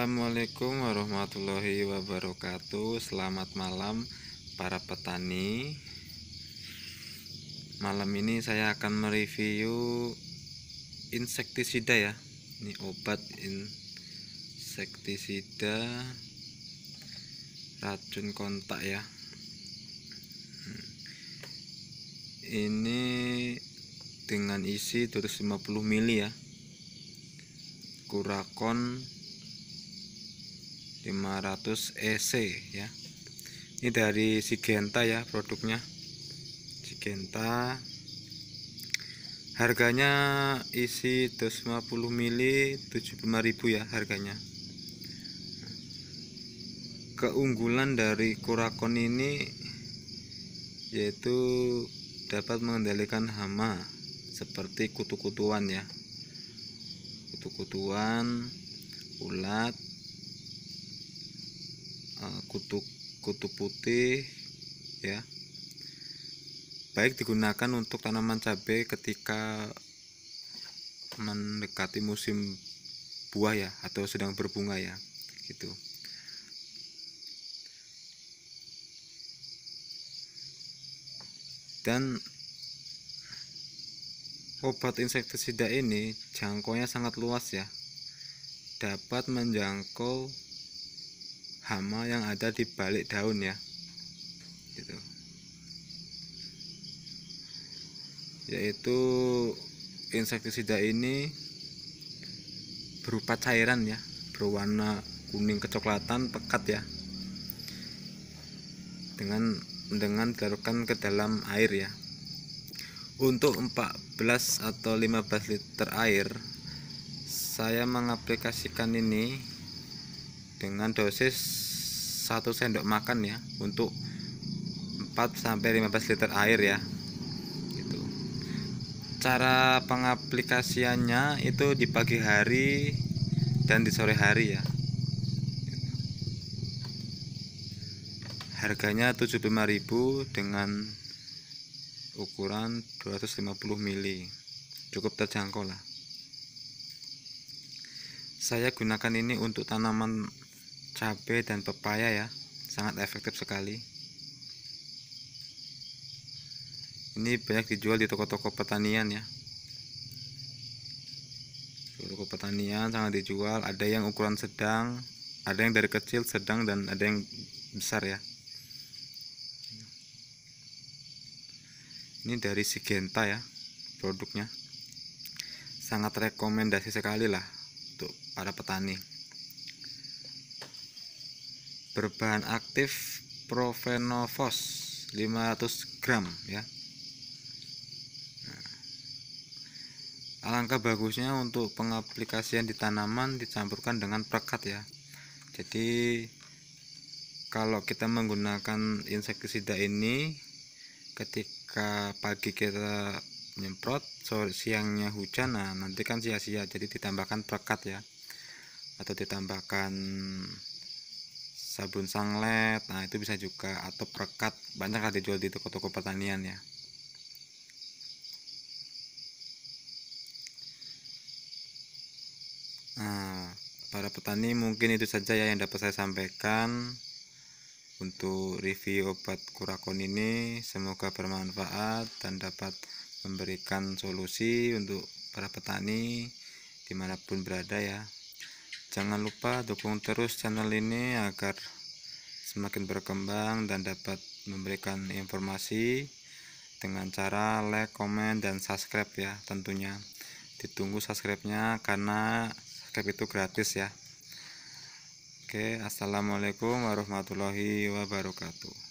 Assalamualaikum warahmatullahi wabarakatuh Selamat malam para petani Malam ini saya akan mereview insektisida ya Ini obat insektisida racun kontak ya Ini dengan isi 250 mili ya Kurakon 500 EC ya ini dari Sigenta ya produknya Sigenta harganya isi 250 mili 75.000 ya harganya keunggulan dari Kurakon ini yaitu dapat mengendalikan hama seperti kutu-kutuan ya kutu-kutuan ulat Eh, kutu kutu putih ya baik digunakan untuk tanaman cabai ketika mendekati musim buah ya atau sedang berbunga ya gitu dan obat insektisida ini jangkauannya sangat luas ya dapat menjangkau hama yang ada di balik daun ya gitu yaitu insektisida ini berupa cairan ya berwarna kuning kecoklatan pekat ya dengan dengan dilarutkan ke dalam air ya untuk 14 atau 15 liter air saya mengaplikasikan ini dengan dosis 1 sendok makan ya untuk 4 sampai 15 liter air ya gitu. cara pengaplikasiannya itu di pagi hari dan di sore hari ya harganya 75.000 dengan ukuran 250 mili cukup terjangkau lah saya gunakan ini untuk tanaman cabai dan pepaya ya sangat efektif sekali ini banyak dijual di toko-toko pertanian ya toko pertanian sangat dijual ada yang ukuran sedang ada yang dari kecil sedang dan ada yang besar ya ini dari Sigenta ya produknya sangat rekomendasi sekali lah untuk para petani berbahan aktif Provenofos 500 gram ya nah. Alangkah bagusnya untuk pengaplikasian di tanaman dicampurkan dengan perekat ya. Jadi kalau kita menggunakan insektisida ini ketika pagi kita nyemprot, sore siangnya hujan, nah nanti kan sia-sia. Jadi ditambahkan perekat ya. Atau ditambahkan sabun sanglet nah itu bisa juga atau perekat banyak ada jual di toko-toko pertanian ya nah para petani mungkin itu saja ya yang dapat saya sampaikan untuk review obat kurakon ini semoga bermanfaat dan dapat memberikan solusi untuk para petani dimanapun berada ya Jangan lupa dukung terus channel ini agar semakin berkembang dan dapat memberikan informasi dengan cara like, komen, dan subscribe ya tentunya. Ditunggu subscribe-nya karena subscribe itu gratis ya. Oke, Assalamualaikum warahmatullahi wabarakatuh.